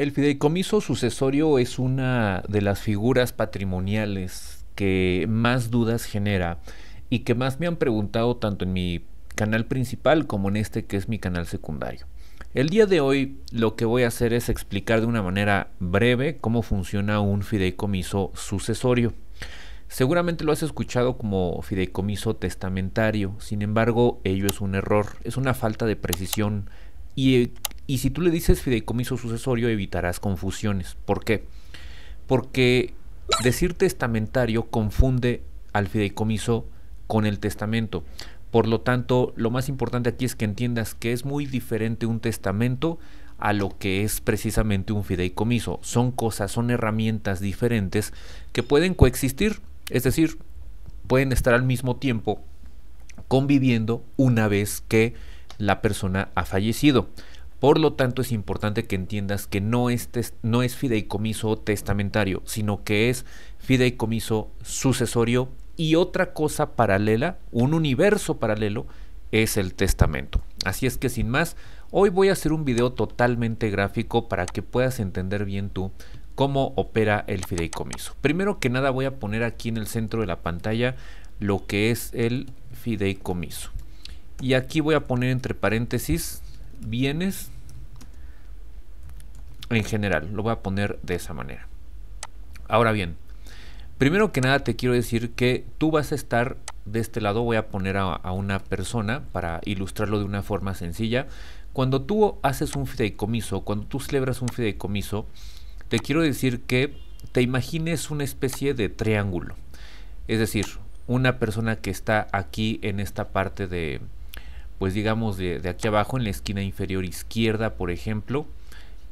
El fideicomiso sucesorio es una de las figuras patrimoniales que más dudas genera y que más me han preguntado tanto en mi canal principal como en este que es mi canal secundario. El día de hoy lo que voy a hacer es explicar de una manera breve cómo funciona un fideicomiso sucesorio. Seguramente lo has escuchado como fideicomiso testamentario, sin embargo ello es un error, es una falta de precisión y y si tú le dices fideicomiso sucesorio, evitarás confusiones. ¿Por qué? Porque decir testamentario confunde al fideicomiso con el testamento. Por lo tanto, lo más importante aquí es que entiendas que es muy diferente un testamento a lo que es precisamente un fideicomiso. Son cosas, son herramientas diferentes que pueden coexistir, es decir, pueden estar al mismo tiempo conviviendo una vez que la persona ha fallecido. Por lo tanto, es importante que entiendas que no es, no es fideicomiso testamentario, sino que es fideicomiso sucesorio y otra cosa paralela, un universo paralelo, es el testamento. Así es que sin más, hoy voy a hacer un video totalmente gráfico para que puedas entender bien tú cómo opera el fideicomiso. Primero que nada voy a poner aquí en el centro de la pantalla lo que es el fideicomiso. Y aquí voy a poner entre paréntesis bienes en general, lo voy a poner de esa manera. Ahora bien, primero que nada te quiero decir que tú vas a estar de este lado, voy a poner a, una persona para ilustrarlo de una forma sencilla. Cuando tú haces un fideicomiso, cuando tú celebras un fideicomiso, te quiero decir que te imagines una especie de triángulo. Es decir, una persona que está aquí en esta parte de, pues digamos, de aquí abajo, en la esquina inferior izquierda, por ejemplo,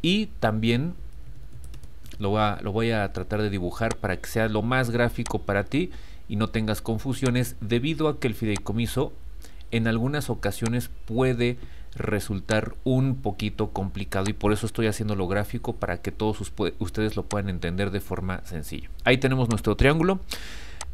y también lo, lo voy a tratar de dibujar para que sea lo más gráfico para ti y no tengas confusiones debido a que el fideicomiso en algunas ocasiones puede resultar un poquito complicado y por eso estoy haciendo lo gráfico para que todos ustedes lo puedan entender de forma sencilla. Ahí tenemos nuestro triángulo.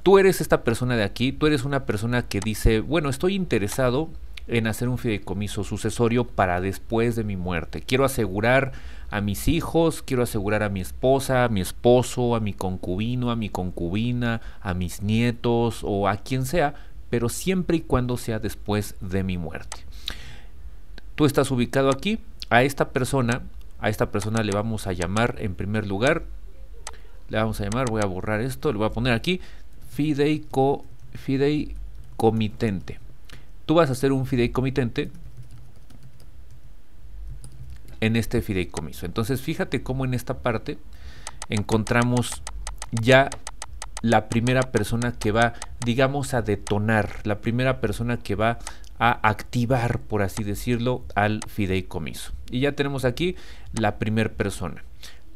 Tú eres esta persona de aquí, tú eres una persona que dice, bueno, estoy interesado en hacer un fideicomiso sucesorio para después de mi muerte. Quiero asegurar a mis hijos, quiero asegurar a mi esposa, a mi esposo, a mi concubino, a mi concubina, a mis nietos o a quien sea, pero siempre y cuando sea después de mi muerte. Tú estás ubicado aquí, a esta persona, a esta persona le vamos a llamar en primer lugar, le vamos a llamar, voy a borrar esto, le voy a poner aquí, fideico, fideicomitente. Tú vas a ser un fideicomitente en este fideicomiso. Entonces fíjate cómo en esta parte encontramos ya la primera persona que va, digamos, a detonar, la primera persona que va a activar, por así decirlo, al fideicomiso. Y ya tenemos aquí la primera persona.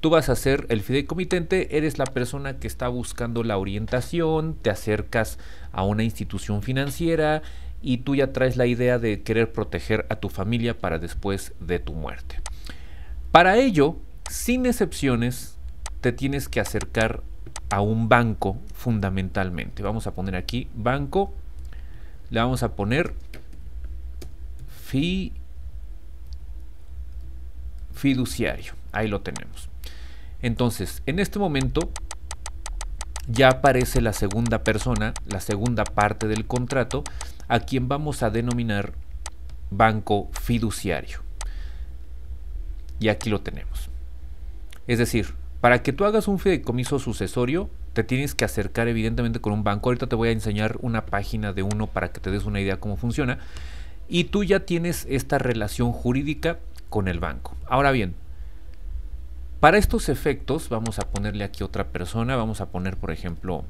Tú vas a ser el fideicomitente, eres la persona que está buscando la orientación, te acercas a una institución financiera, y tú ya traes la idea de querer proteger a tu familia para después de tu muerte. Para ello, sin excepciones, te tienes que acercar a un banco fundamentalmente. Vamos a poner aquí banco, le vamos a poner fi, fiduciario. Ahí lo tenemos. Entonces, en este momento ya aparece la segunda persona, la segunda parte del contrato a quien vamos a denominar banco fiduciario. Y aquí lo tenemos. Es decir, para que tú hagas un fideicomiso sucesorio, te tienes que acercar evidentemente con un banco. Ahorita te voy a enseñar una página de uno para que te des una idea cómo funciona. Y tú ya tienes esta relación jurídica con el banco. Ahora bien, para estos efectos vamos a ponerle aquí otra persona. Vamos a poner, por ejemplo,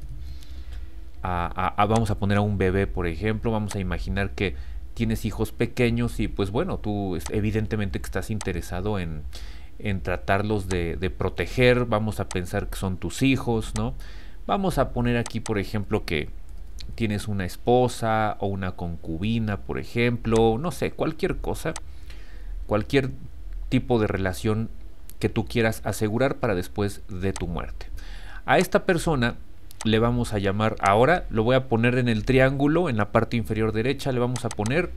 vamos a poner a un bebé, por ejemplo, vamos a imaginar que tienes hijos pequeños y pues bueno, tú evidentemente que estás interesado en, tratarlos de, de, proteger, vamos a pensar que son tus hijos, ¿no? Vamos a poner aquí, por ejemplo, que tienes una esposa o una concubina, por ejemplo, no sé, cualquier cosa, cualquier tipo de relación que tú quieras asegurar para después de tu muerte. A esta persona le vamos a llamar ahora, lo voy a poner en el triángulo, en la parte inferior derecha, le vamos a poner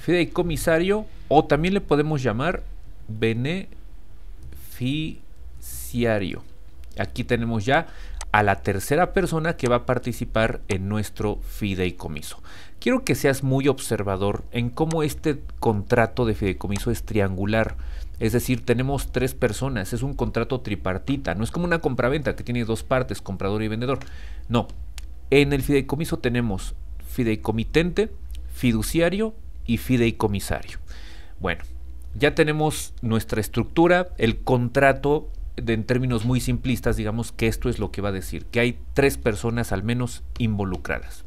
fideicomisario o también le podemos llamar beneficiario. Aquí tenemos ya a la tercera persona que va a participar en nuestro fideicomiso. Quiero que seas muy observador en cómo este contrato de fideicomiso es triangular. Es decir, tenemos tres personas, es un contrato tripartita, no es como una compraventa que tiene dos partes, comprador y vendedor. No, en el fideicomiso tenemos fideicomitente, fiduciario y fideicomisario. Bueno, ya tenemos nuestra estructura, el contrato de, en términos muy simplistas, digamos que esto es lo que va a decir, que hay tres personas al menos involucradas.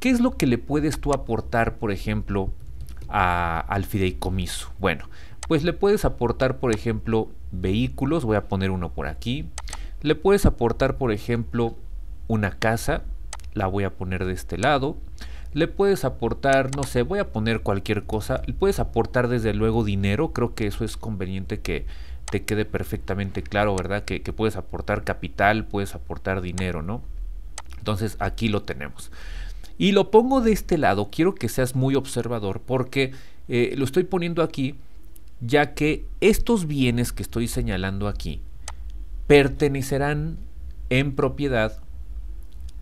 ¿Qué es lo que le puedes tú aportar, por ejemplo, al fideicomiso? Bueno, pues le puedes aportar, por ejemplo, vehículos, voy a poner uno por aquí. Le puedes aportar, por ejemplo, una casa, la voy a poner de este lado. Le puedes aportar, no sé, voy a poner cualquier cosa. Le puedes aportar desde luego dinero, creo que eso es conveniente que te quede perfectamente claro, ¿verdad? Que, puedes aportar capital, puedes aportar dinero, ¿no? Entonces aquí lo tenemos. Y lo pongo de este lado, quiero que seas muy observador porque eh, lo estoy poniendo aquí ya que estos bienes que estoy señalando aquí pertenecerán en propiedad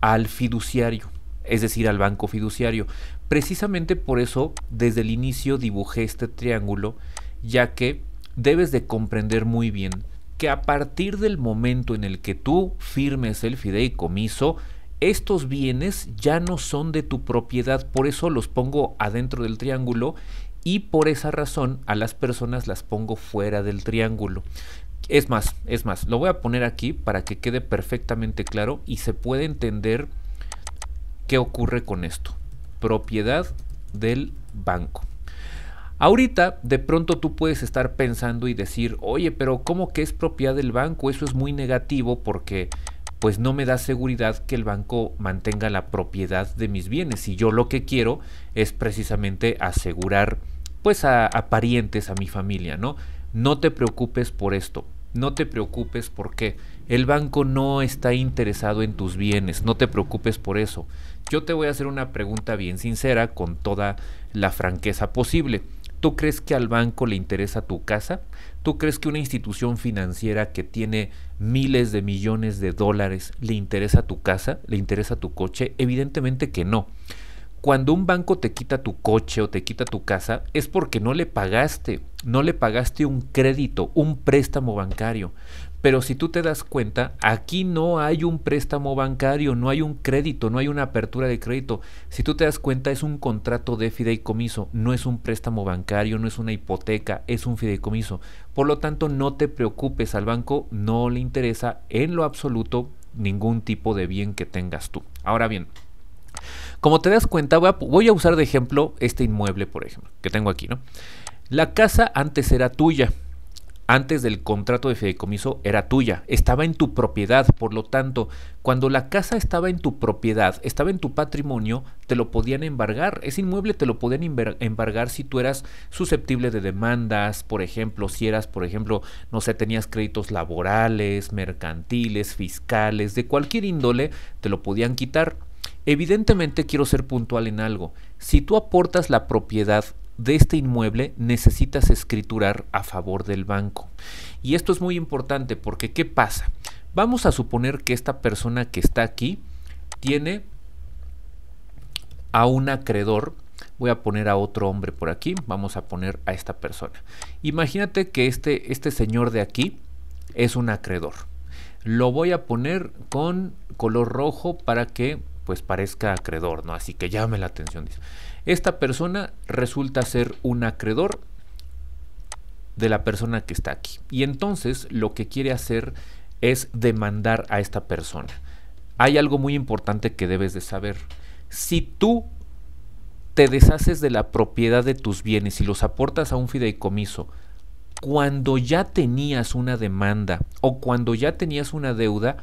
al fiduciario, es decir, al banco fiduciario. Precisamente por eso, desde el inicio dibujé este triángulo, ya que debes de comprender muy bien que a partir del momento en el que tú firmes el fideicomiso, estos bienes ya no son de tu propiedad, por eso los pongo adentro del triángulo y por esa razón a las personas las pongo fuera del triángulo. Es más, es más, lo voy a poner aquí para que quede perfectamente claro y se puede entender qué ocurre con esto. Propiedad del banco. Ahorita de pronto tú puedes estar pensando y decir, oye, pero ¿cómo que es propiedad del banco? Eso es muy negativo porque pues no me da seguridad que el banco mantenga la propiedad de mis bienes. Y yo lo que quiero es precisamente asegurar pues a, parientes, a mi familia, ¿no? No te preocupes por esto, no te preocupes porque el banco no está interesado en tus bienes, no te preocupes por eso. Yo te voy a hacer una pregunta bien sincera con toda la franqueza posible. ¿Tú crees que al banco le interesa tu casa? ¿Tú crees que una institución financiera que tiene miles de millones de dólares le interesa tu casa, le interesa tu coche? Evidentemente que no. Cuando un banco te quita tu coche o te quita tu casa es porque no le pagaste, no le pagaste un crédito, un préstamo bancario. Pero si tú te das cuenta, aquí no hay un préstamo bancario, no hay un crédito, no hay una apertura de crédito. Si tú te das cuenta, es un contrato de fideicomiso, no es un préstamo bancario, no es una hipoteca, es un fideicomiso. Por lo tanto, no te preocupes, al banco no le interesa en lo absoluto ningún tipo de bien que tengas tú. Ahora bien, como te das cuenta, voy a, usar de ejemplo este inmueble, por ejemplo, que tengo aquí, ¿no? La casa antes era tuya antes del contrato de fideicomiso era tuya, estaba en tu propiedad, por lo tanto, cuando la casa estaba en tu propiedad, estaba en tu patrimonio, te lo podían embargar, ese inmueble te lo podían embargar si tú eras susceptible de demandas, por ejemplo, si eras, por ejemplo, no sé, tenías créditos laborales, mercantiles, fiscales, de cualquier índole, te lo podían quitar. Evidentemente quiero ser puntual en algo. Si tú aportas la propiedad de este inmueble necesitas escriturar a favor del banco. Y esto es muy importante porque ¿qué pasa? Vamos a suponer que esta persona que está aquí tiene a un acreedor. Voy a poner a otro hombre por aquí. Vamos a poner a esta persona. Imagínate que este, este señor de aquí es un acreedor. Lo voy a poner con color rojo para que pues parezca acreedor, ¿no? Así que llame la atención. Esta persona resulta ser un acreedor de la persona que está aquí. Y entonces lo que quiere hacer es demandar a esta persona. Hay algo muy importante que debes de saber. Si tú te deshaces de la propiedad de tus bienes y los aportas a un fideicomiso, cuando ya tenías una demanda o cuando ya tenías una deuda,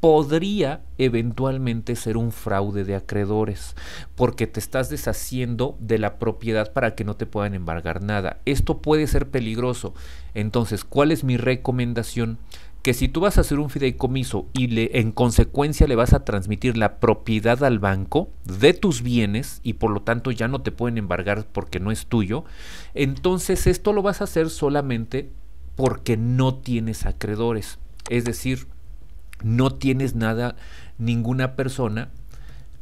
podría eventualmente ser un fraude de acreedores, porque te estás deshaciendo de la propiedad para que no te puedan embargar nada. Esto puede ser peligroso. Entonces, ¿cuál es mi recomendación? Que si tú vas a hacer un fideicomiso y le, en consecuencia le vas a transmitir la propiedad al banco de tus bienes y por lo tanto ya no te pueden embargar porque no es tuyo, entonces esto lo vas a hacer solamente porque no tienes acreedores. Es decir, no tienes nada, ninguna persona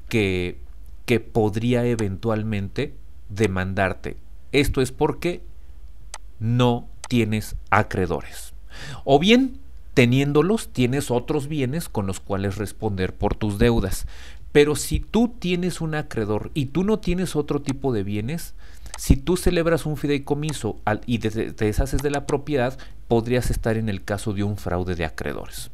que, que podría eventualmente demandarte. Esto es porque no tienes acreedores. O bien, teniéndolos, tienes otros bienes con los cuales responder por tus deudas. Pero si tú tienes un acreedor y tú no tienes otro tipo de bienes, si tú celebras un fideicomiso y te deshaces de la propiedad, podrías estar en el caso de un fraude de acreedores.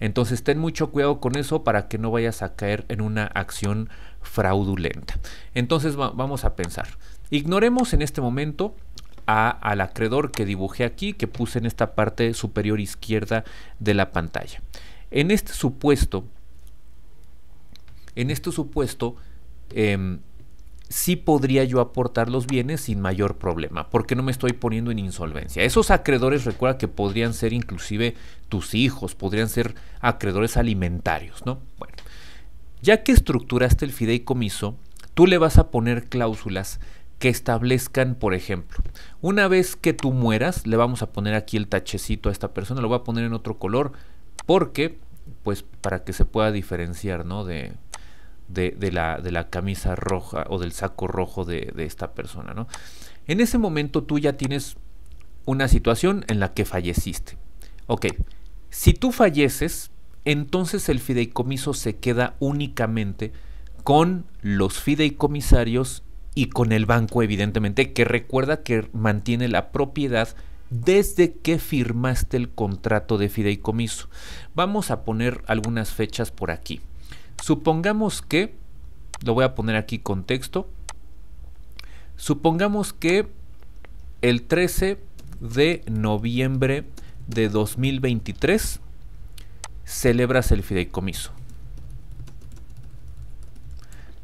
Entonces ten mucho cuidado con eso para que no vayas a caer en una acción fraudulenta. Entonces vamos a pensar. Ignoremos en este momento a, al acreedor que dibujé aquí, que puse en esta parte superior izquierda de la pantalla. En este supuesto, en este supuesto, em, sí podría yo aportar los bienes sin mayor problema, porque no me estoy poniendo en insolvencia. Esos acreedores, recuerda que podrían ser inclusive tus hijos, podrían ser acreedores alimentarios, ¿no? Bueno, ya que estructuraste el fideicomiso, tú le vas a poner cláusulas que establezcan, por ejemplo, una vez que tú mueras, le vamos a poner aquí el tachecito a esta persona, lo voy a poner en otro color, porque, pues, para que se pueda diferenciar, ¿no? De, de, la, de la camisa roja o del saco rojo de, de esta persona, ¿no? En ese momento tú ya tienes una situación en la que falleciste. Ok, si tú falleces, entonces el fideicomiso se queda únicamente con los fideicomisarios y con el banco, evidentemente, que recuerda que mantiene la propiedad desde que firmaste el contrato de fideicomiso. Vamos a poner algunas fechas por aquí. Supongamos que, lo voy a poner aquí contexto, supongamos que el 13 de noviembre de 2023 celebras el fideicomiso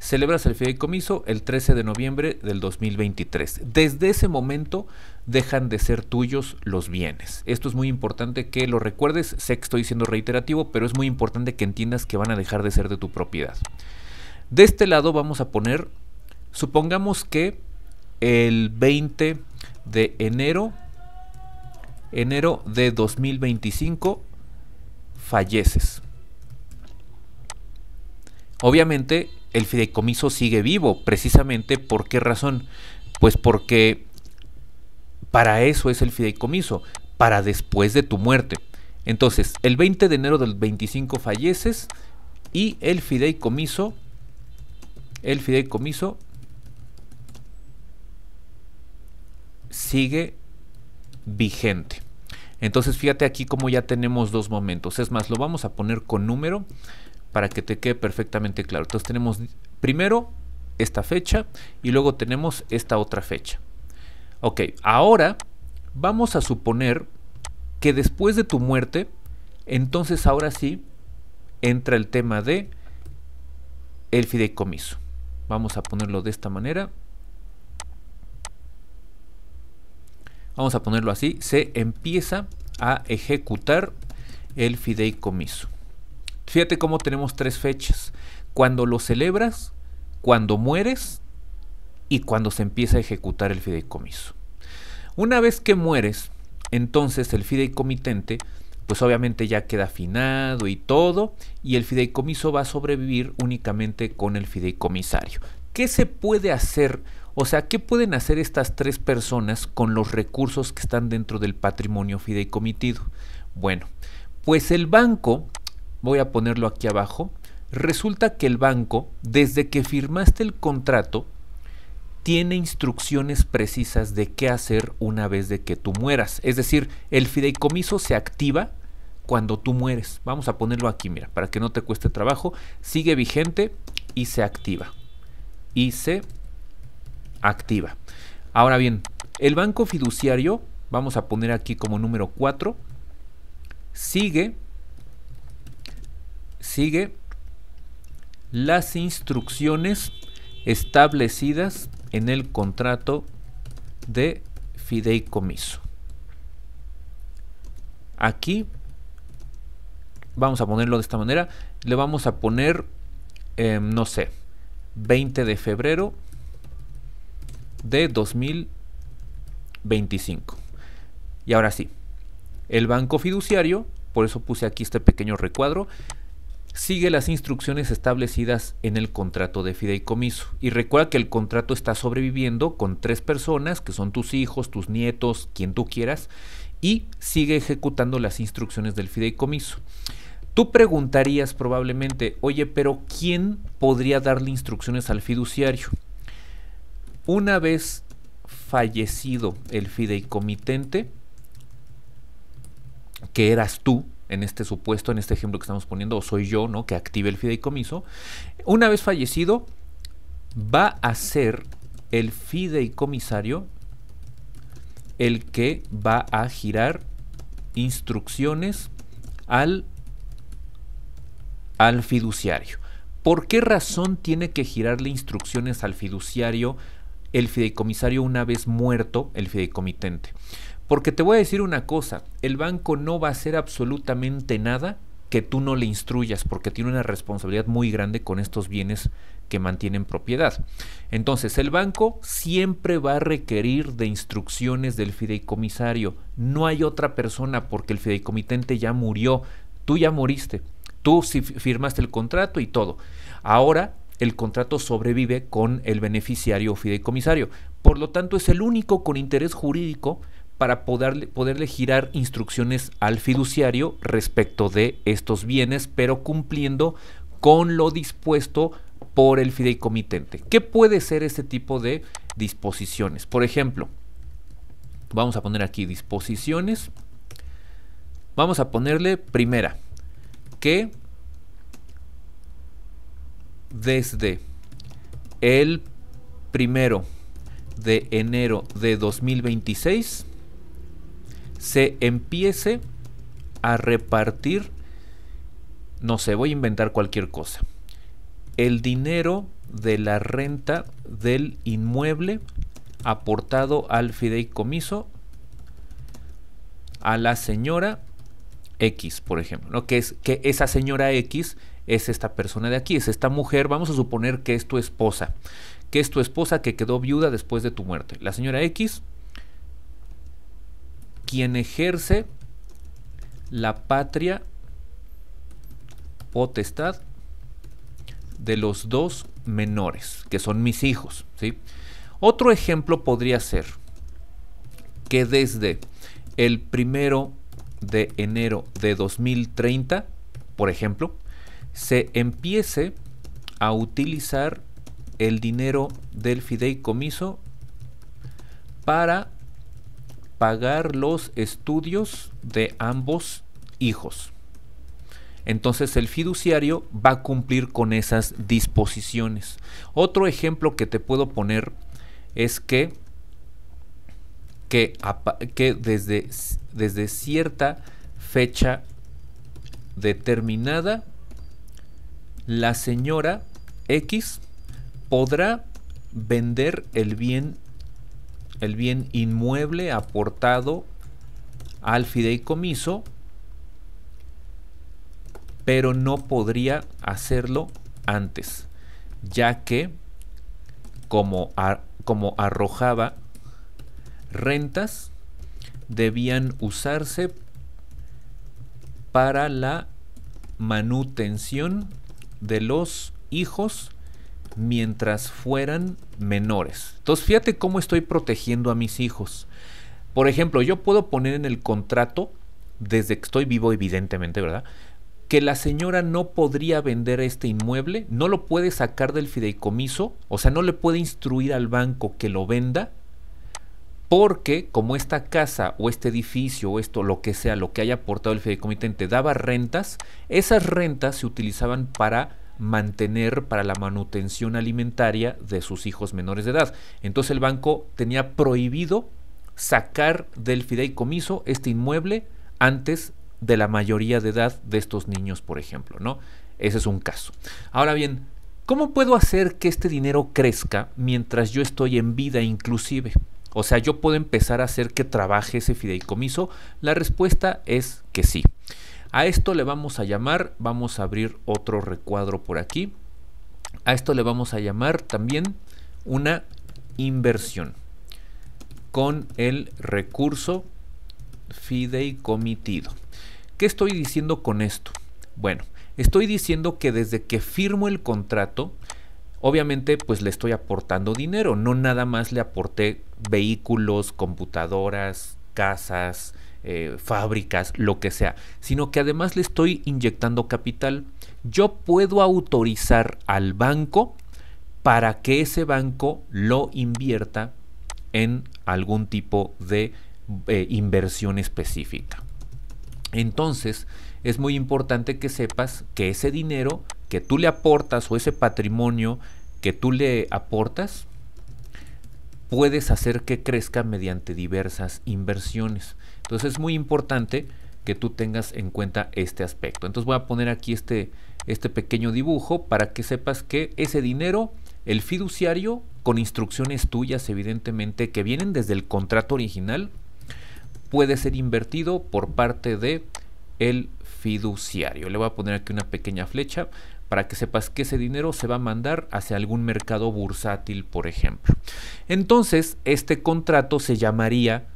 celebras el fideicomiso el 13 de noviembre del 2023. Desde ese momento dejan de ser tuyos los bienes. Esto es muy importante que lo recuerdes, sé que estoy siendo reiterativo, pero es muy importante que entiendas que van a dejar de ser de tu propiedad. De este lado vamos a poner, supongamos que el 20 de enero, enero de 2025, falleces. Obviamente el fideicomiso sigue vivo. Precisamente por qué razón? Pues porque para eso es el fideicomiso, para después de tu muerte. Entonces, el 20 de enero del 25 falleces y el fideicomiso, el fideicomiso sigue vigente. Entonces, fíjate aquí como ya tenemos dos momentos. Es más, lo vamos a poner con número para que te quede perfectamente claro. Entonces tenemos primero esta fecha y luego tenemos esta otra fecha. Ok, ahora vamos a suponer que después de tu muerte, entonces ahora sí entra el tema de el fideicomiso. Vamos a ponerlo de esta manera. Vamos a ponerlo así. Se empieza a ejecutar el fideicomiso. Fíjate cómo tenemos tres fechas. Cuando lo celebras, cuando mueres y cuando se empieza a ejecutar el fideicomiso. Una vez que mueres, entonces el fideicomitente, pues obviamente ya queda afinado y todo, y el fideicomiso va a sobrevivir únicamente con el fideicomisario. ¿Qué se puede hacer? O sea, ¿qué pueden hacer estas tres personas con los recursos que están dentro del patrimonio fideicomitido? Bueno, pues el banco voy a ponerlo aquí abajo, resulta que el banco, desde que firmaste el contrato, tiene instrucciones precisas de qué hacer una vez de que tú mueras. Es decir, el fideicomiso se activa cuando tú mueres. Vamos a ponerlo aquí, mira, para que no te cueste trabajo. Sigue vigente y se activa. Y se activa. Ahora bien, el banco fiduciario, vamos a poner aquí como número 4, sigue Sigue las instrucciones establecidas en el contrato de fideicomiso. Aquí vamos a ponerlo de esta manera. Le vamos a poner, em, no sé, 20 de febrero de 2025. Y ahora sí, el banco fiduciario, por eso puse aquí este pequeño recuadro, sigue las instrucciones establecidas en el contrato de fideicomiso. Y recuerda que el contrato está sobreviviendo con tres personas, que son tus hijos, tus nietos, quien tú quieras, y sigue ejecutando las instrucciones del fideicomiso. Tú preguntarías probablemente, oye, pero ¿quién podría darle instrucciones al fiduciario? Una vez fallecido el fideicomitente, que eras tú, en este supuesto, en este ejemplo que estamos poniendo, o soy yo, ¿no? Que active el fideicomiso. Una vez fallecido, va a ser el fideicomisario el que va a girar instrucciones al, al fiduciario. ¿Por qué razón tiene que girarle instrucciones al fiduciario el fideicomisario una vez muerto el fideicomitente? Porque te voy a decir una cosa, el banco no va a hacer absolutamente nada que tú no le instruyas, porque tiene una responsabilidad muy grande con estos bienes que mantienen propiedad. Entonces, el banco siempre va a requerir de instrucciones del fideicomisario. No hay otra persona porque el fideicomitente ya murió, tú ya moriste, tú si firmaste el contrato y todo. Ahora el contrato sobrevive con el beneficiario o fideicomisario. Por lo tanto, es el único con interés jurídico para poderle girar instrucciones al fiduciario respecto de estos bienes, pero cumpliendo con lo dispuesto por el fideicomitente. ¿Qué puede ser este tipo de disposiciones? Por ejemplo, vamos a poner aquí disposiciones. Vamos a ponerle primera, que desde el primero de enero de 2026 se empiece a repartir, no sé, voy a inventar cualquier cosa, el dinero de la renta del inmueble aportado al fideicomiso a la señora X, por ejemplo, lo que, es, que esa señora X es esta persona de aquí, es esta mujer, vamos a suponer que es tu esposa, que es tu esposa que quedó viuda después de tu muerte. La señora X quien ejerce la patria potestad de los dos menores, que son mis hijos. Otro ejemplo podría ser que desde el primero de enero de 2030, por ejemplo, se empiece a utilizar el dinero del fideicomiso para pagar los estudios de ambos hijos. Entonces el fiduciario va a cumplir con esas disposiciones. Otro ejemplo que te puedo poner es que, que, desde, desde cierta fecha determinada, la señora X podrá vender el bien el bien inmueble aportado al fideicomiso, pero no podría hacerlo antes, ya que como, como arrojaba rentas, debían usarse para la manutención de los hijos mientras fueran menores. Entonces, fíjate cómo estoy protegiendo a mis hijos. Por ejemplo, yo puedo poner en el contrato, desde que estoy vivo, evidentemente, ¿verdad? Que la señora no podría vender este inmueble, no lo puede sacar del fideicomiso, o sea, no le puede instruir al banco que lo venda, porque como esta casa o este edificio o esto, lo que sea, lo que haya aportado el fideicomitente daba rentas, esas rentas se utilizaban para mantener para la manutención alimentaria de sus hijos menores de edad. Entonces el banco tenía prohibido sacar del fideicomiso este inmueble antes de la mayoría de edad de estos niños, por ejemplo, ¿no? Ese es un caso. Ahora bien, ¿cómo puedo hacer que este dinero crezca mientras yo estoy en vida inclusive? O sea, ¿yo puedo empezar a hacer que trabaje ese fideicomiso? La respuesta es que sí. A esto le vamos a llamar, vamos a abrir otro recuadro por aquí. A esto le vamos a llamar también una inversión con el recurso fideicomitido. ¿Qué estoy diciendo con esto? Bueno, estoy diciendo que desde que firmo el contrato, obviamente pues le estoy aportando dinero, no nada más le aporté vehículos, computadoras, casas, eh, fábricas, lo que sea, sino que además le estoy inyectando capital. Yo puedo autorizar al banco para que ese banco lo invierta en algún tipo de eh, inversión específica. Entonces, es muy importante que sepas que ese dinero que tú le aportas o ese patrimonio que tú le aportas, puedes hacer que crezca mediante diversas inversiones. Entonces es muy importante que tú tengas en cuenta este aspecto. Entonces voy a poner aquí este, este pequeño dibujo para que sepas que ese dinero, el fiduciario, con instrucciones tuyas evidentemente que vienen desde el contrato original, puede ser invertido por parte de el fiduciario. Le voy a poner aquí una pequeña flecha para que sepas que ese dinero se va a mandar hacia algún mercado bursátil, por ejemplo. Entonces, este contrato se llamaría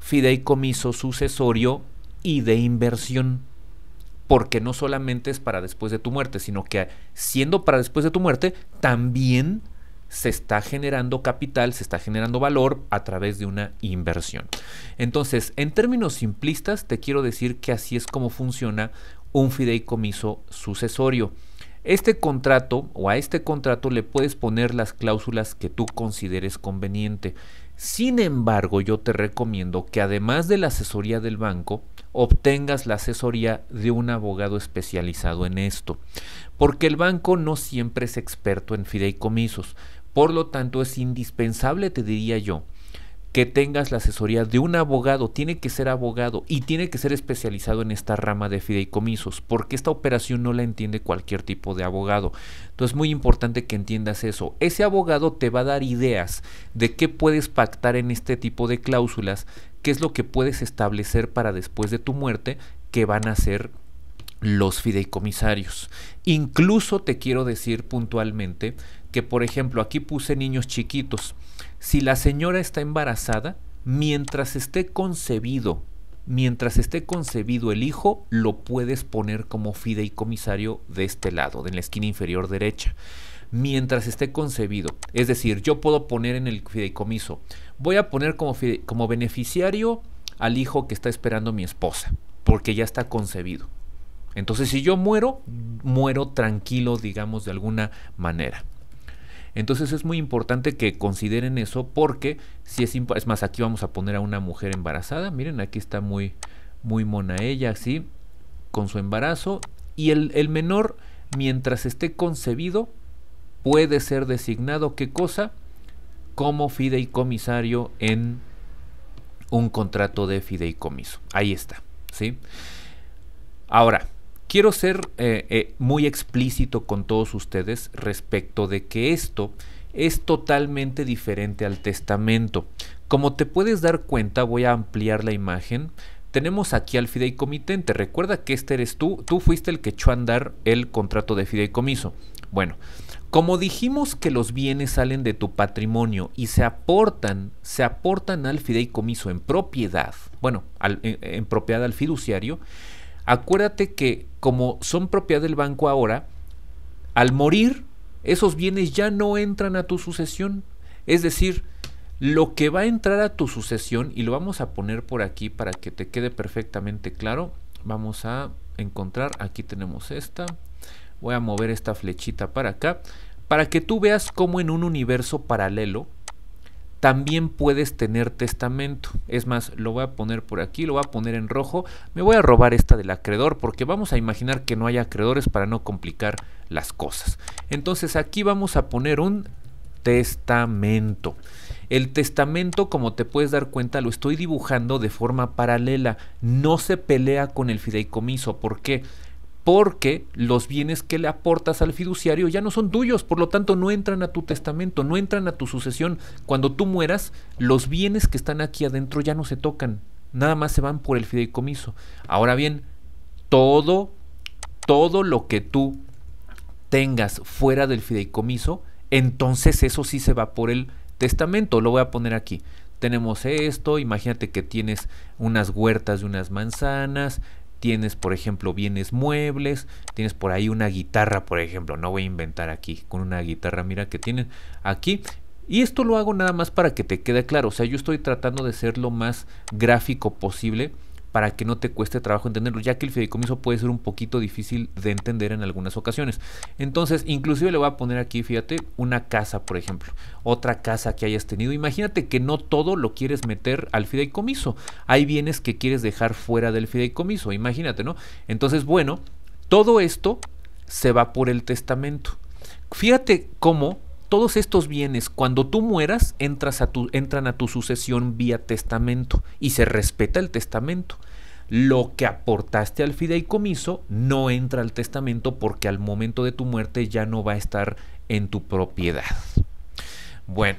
fideicomiso sucesorio y de inversión. Porque no solamente es para después de tu muerte, sino que siendo para después de tu muerte, también se está generando capital, se está generando valor a través de una inversión. Entonces, en términos simplistas, te quiero decir que así es como funciona un fideicomiso sucesorio. Este contrato o a este contrato le puedes poner las cláusulas que tú consideres conveniente. Sin embargo, yo te recomiendo que además de la asesoría del banco, obtengas la asesoría de un abogado especializado en esto, porque el banco no siempre es experto en fideicomisos, por lo tanto es indispensable, te diría yo, que tengas la asesoría de un abogado, tiene que ser abogado y tiene que ser especializado en esta rama de fideicomisos, porque esta operación no la entiende cualquier tipo de abogado. Entonces es muy importante que entiendas eso. Ese abogado te va a dar ideas de qué puedes pactar en este tipo de cláusulas, qué es lo que puedes establecer para después de tu muerte, que van a ser los fideicomisarios. Incluso te quiero decir puntualmente que, por ejemplo, aquí puse niños chiquitos si la señora está embarazada, mientras esté concebido, mientras esté concebido el hijo, lo puedes poner como fideicomisario de este lado, de la esquina inferior derecha. Mientras esté concebido. Es decir, yo puedo poner en el fideicomiso. Voy a poner como, como beneficiario al hijo que está esperando mi esposa, porque ya está concebido. Entonces, si yo muero, muero tranquilo, digamos, de alguna manera. Entonces es muy importante que consideren eso porque si es, es más, aquí vamos a poner a una mujer embarazada, miren, aquí está muy, muy mona ella, así, con su embarazo, y el menor, mientras esté concebido, puede ser designado, ¿qué cosa? Como fideicomisario en un contrato de fideicomiso. Ahí está, ¿sí? Ahora, Quiero ser eh, eh, muy explícito con todos ustedes respecto de que esto es totalmente diferente al testamento. Como te puedes dar cuenta, voy a ampliar la imagen. Tenemos aquí al fideicomitente. Recuerda que este eres tú. Tú fuiste el que echó a andar el contrato de fideicomiso. Bueno, como dijimos que los bienes salen de tu patrimonio y se aportan, se aportan al fideicomiso en propiedad, bueno, eh, en propiedad al fiduciario, acuérdate que como son propiedad del banco ahora, al morir, esos bienes ya no entran a tu sucesión. Es decir, lo que va a entrar a tu sucesión, y lo vamos a poner por aquí para que te quede perfectamente claro, vamos a encontrar, aquí tenemos esta, voy a mover esta flechita para acá, para que tú veas cómo en un universo paralelo, también puedes tener testamento. Es más, lo voy a poner por aquí, lo voy a poner en rojo. Me voy a robar esta del acreedor porque vamos a imaginar que no hay acreedores para no complicar las cosas. Entonces aquí vamos a poner un testamento. El testamento, como te puedes dar cuenta, lo estoy dibujando de forma paralela. No se pelea con el fideicomiso. ¿Por qué? porque los bienes que le aportas al fiduciario ya no son tuyos, por lo tanto no entran a tu testamento, no entran a tu sucesión. Cuando tú mueras, los bienes que están aquí adentro ya no se tocan, nada más se van por el fideicomiso. Ahora bien, todo, todo lo que tú tengas fuera del fideicomiso, entonces eso sí se va por el testamento, lo voy a poner aquí tenemos esto, imagínate que tienes unas huertas de unas manzanas, tienes por ejemplo bienes muebles, tienes por ahí una guitarra por ejemplo, no voy a inventar aquí, con una guitarra mira que tienen aquí. Y esto lo hago nada más para que te quede claro, o sea, yo estoy tratando de ser lo más gráfico posible para que no te cueste trabajo entenderlo, ya que el fideicomiso puede ser un poquito difícil de entender en algunas ocasiones. Entonces, inclusive le voy a poner aquí, fíjate, una casa, por ejemplo, otra casa que hayas tenido. Imagínate que no todo lo quieres meter al fideicomiso. Hay bienes que quieres dejar fuera del fideicomiso, imagínate, ¿no? Entonces, bueno, todo esto se va por el testamento. Fíjate cómo todos estos bienes, cuando tú mueras, entras a tu, entran a tu sucesión vía testamento y se respeta el testamento. Lo que aportaste al fideicomiso no entra al testamento porque al momento de tu muerte ya no va a estar en tu propiedad. Bueno,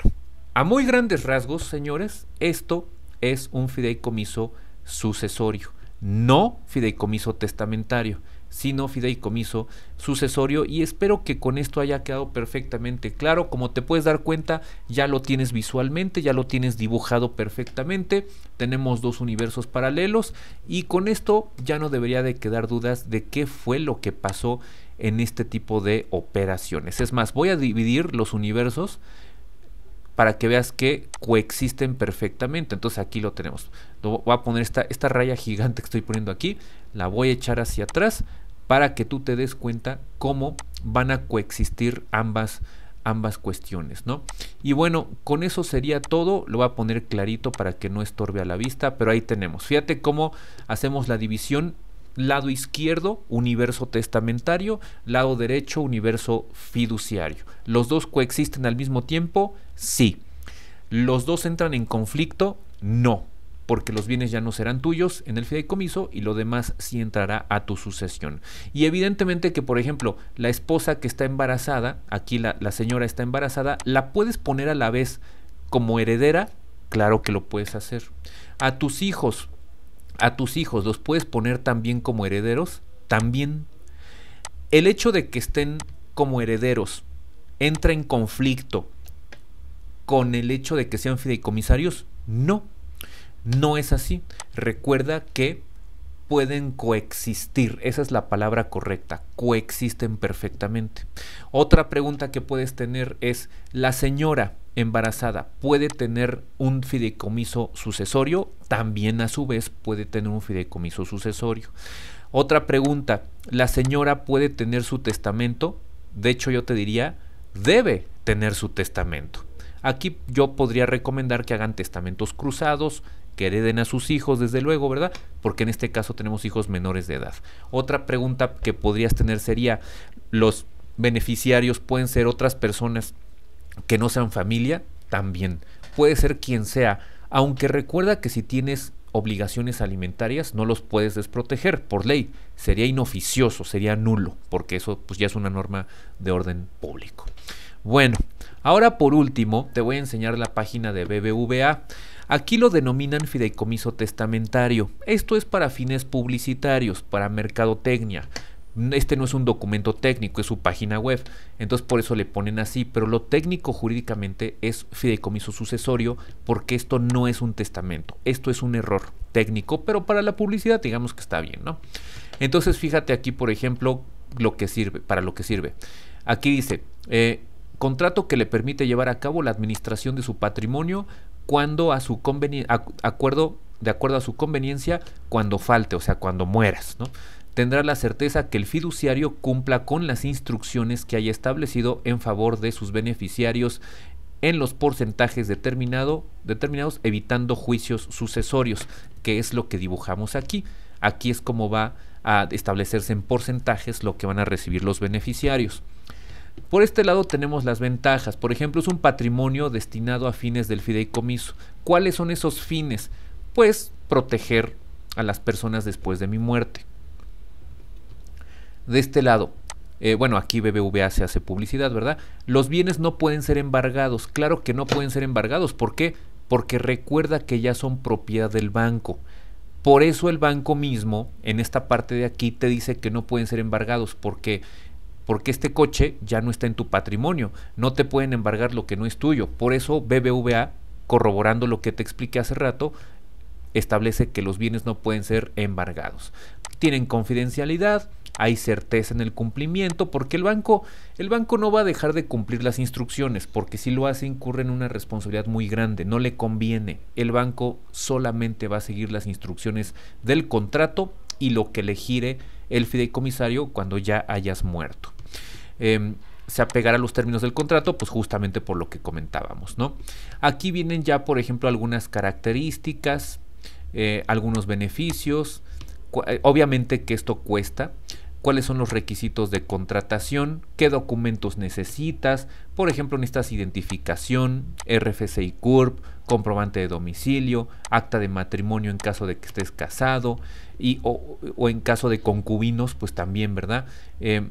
a muy grandes rasgos, señores, esto es un fideicomiso sucesorio, no fideicomiso testamentario sino fideicomiso sucesorio y espero que con esto haya quedado perfectamente claro. Como te puedes dar cuenta, ya lo tienes visualmente, ya lo tienes dibujado perfectamente. Tenemos dos universos paralelos y con esto ya no debería de quedar dudas de qué fue lo que pasó en este tipo de operaciones. Es más, voy a dividir los universos para que veas que coexisten perfectamente. Entonces aquí lo tenemos. Voy a poner esta, esta raya gigante que estoy poniendo aquí, la voy a echar hacia atrás para que tú te des cuenta cómo van a coexistir ambas ambas cuestiones, ¿no? Y bueno, con eso sería todo, lo voy a poner clarito para que no estorbe a la vista, pero ahí tenemos. Fíjate cómo hacemos la división lado izquierdo, universo testamentario, lado derecho, universo fiduciario. ¿Los dos coexisten al mismo tiempo? Sí. ¿Los dos entran en conflicto? No porque los bienes ya no serán tuyos en el fideicomiso y lo demás sí entrará a tu sucesión. Y evidentemente que, por ejemplo, la esposa que está embarazada, aquí la, señora está embarazada, la puedes poner a la vez como heredera, claro que lo puedes hacer. A tus hijos, a tus hijos los puedes poner también como herederos, también. El hecho de que estén como herederos entra en conflicto con el hecho de que sean fideicomisarios, no. No es así. Recuerda que pueden coexistir. Esa es la palabra correcta. Coexisten perfectamente. Otra pregunta que puedes tener es, ¿la señora embarazada puede tener un fideicomiso sucesorio? También a su vez puede tener un fideicomiso sucesorio. Otra pregunta, ¿la señora puede tener su testamento? De hecho yo te diría, debe tener su testamento. Aquí yo podría recomendar que hagan testamentos cruzados, hereden a sus hijos, desde luego, ¿verdad? Porque en este caso tenemos hijos menores de edad. Otra pregunta que podrías tener sería, ¿los beneficiarios pueden ser otras personas que no sean familia? También. Puede ser quien sea, aunque recuerda que si tienes obligaciones alimentarias no los puedes desproteger por ley. Sería inoficioso, sería nulo, porque eso pues, ya es una norma de orden público. Bueno, Ahora por último, te voy a enseñar la página de BBVA. Aquí lo denominan fideicomiso testamentario. Esto es para fines publicitarios, para mercadotecnia. Este no es un documento técnico, es su página web. Entonces por eso le ponen así, pero lo técnico jurídicamente es fideicomiso sucesorio porque esto no es un testamento. Esto es un error técnico, pero para la publicidad digamos que está bien, ¿no? Entonces fíjate aquí, por ejemplo, lo que sirve, para lo que sirve. Aquí dice, eh, contrato que le permite llevar a cabo la administración de su patrimonio cuando a su acuerdo, de acuerdo a su conveniencia, cuando falte, o sea, cuando mueras, ¿no? Tendrá la certeza que el fiduciario cumpla con las instrucciones que haya establecido en favor de sus beneficiarios en los porcentajes determinado, determinados, evitando juicios sucesorios, que es lo que dibujamos aquí. Aquí es como va a establecerse en porcentajes lo que van a recibir los beneficiarios. Por este lado tenemos las ventajas. Por ejemplo, es un patrimonio destinado a fines del fideicomiso. ¿Cuáles son esos fines? Pues proteger a las personas después de mi muerte. De este lado, eh, bueno, aquí BBVA se hace publicidad, ¿verdad? Los bienes no pueden ser embargados. Claro que no pueden ser embargados. ¿Por qué? Porque recuerda que ya son propiedad del banco. Por eso el banco mismo, en esta parte de aquí, te dice que no pueden ser embargados, porque porque este coche ya no está en tu patrimonio, no te pueden embargar lo que no es tuyo. Por eso BBVA, corroborando lo que te expliqué hace rato, establece que los bienes no pueden ser embargados. Tienen confidencialidad, hay certeza en el cumplimiento, porque el banco, el banco no va a dejar de cumplir las instrucciones, porque si lo hace incurre en una responsabilidad muy grande, no le conviene. El banco solamente va a seguir las instrucciones del contrato y lo que le gire el fideicomisario cuando ya hayas muerto. Em, se apegará a los términos del contrato, pues justamente por lo que comentábamos, ¿no? Aquí vienen ya, por ejemplo, algunas características, eh, algunos beneficios, eh, obviamente que esto cuesta, cuáles son los requisitos de contratación, qué documentos necesitas, por ejemplo, necesitas identificación, RFC y CURP, comprobante de domicilio, acta de matrimonio en caso de que estés casado y, o, en caso de concubinos, pues también, ¿verdad? Em,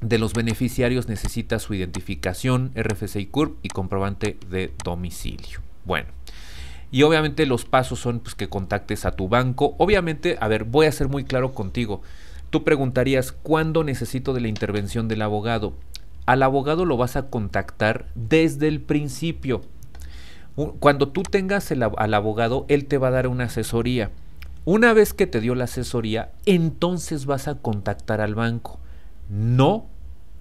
de los beneficiarios necesita su identificación, RFC y CURP y comprobante de domicilio. Bueno. Y obviamente los pasos son pues, que contactes a tu banco. Obviamente, a ver, voy a ser muy claro contigo. Tú preguntarías, ¿cuándo necesito de la intervención del abogado? Al abogado lo vas a contactar desde el principio. Cuando tú tengas al abogado, él te va a dar una asesoría. Una vez que te dio la asesoría, entonces vas a contactar al banco no,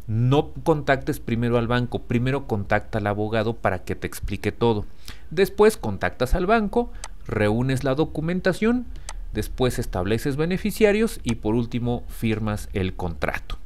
no contactes primero al banco, primero contacta al abogado para que te explique todo. Después contactas al banco, reúnes la documentación, después estableces beneficiarios y por último firmas el contrato.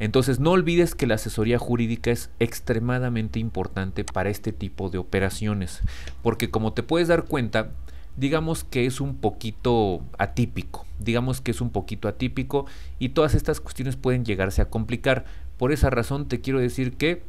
Entonces no olvides que la asesoría jurídica es extremadamente importante para este tipo de operaciones, porque como te puedes dar cuenta, digamos que es un poquito atípico, digamos que es un poquito atípico y todas estas cuestiones pueden llegarse a complicar. Por esa razón te quiero decir que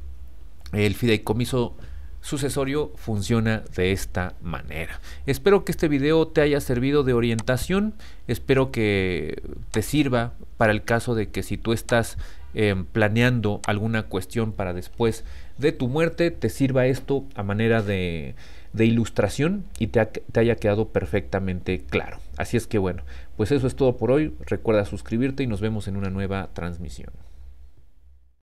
el fideicomiso sucesorio funciona de esta manera. Espero que este video te haya servido de orientación, espero que te sirva para el caso de que si tú estás em, planeando alguna cuestión para después de tu muerte, te sirva esto a manera de de ilustración y te, haya quedado perfectamente claro. Así es que bueno, pues eso es todo por hoy. Recuerda suscribirte y nos vemos en una nueva transmisión.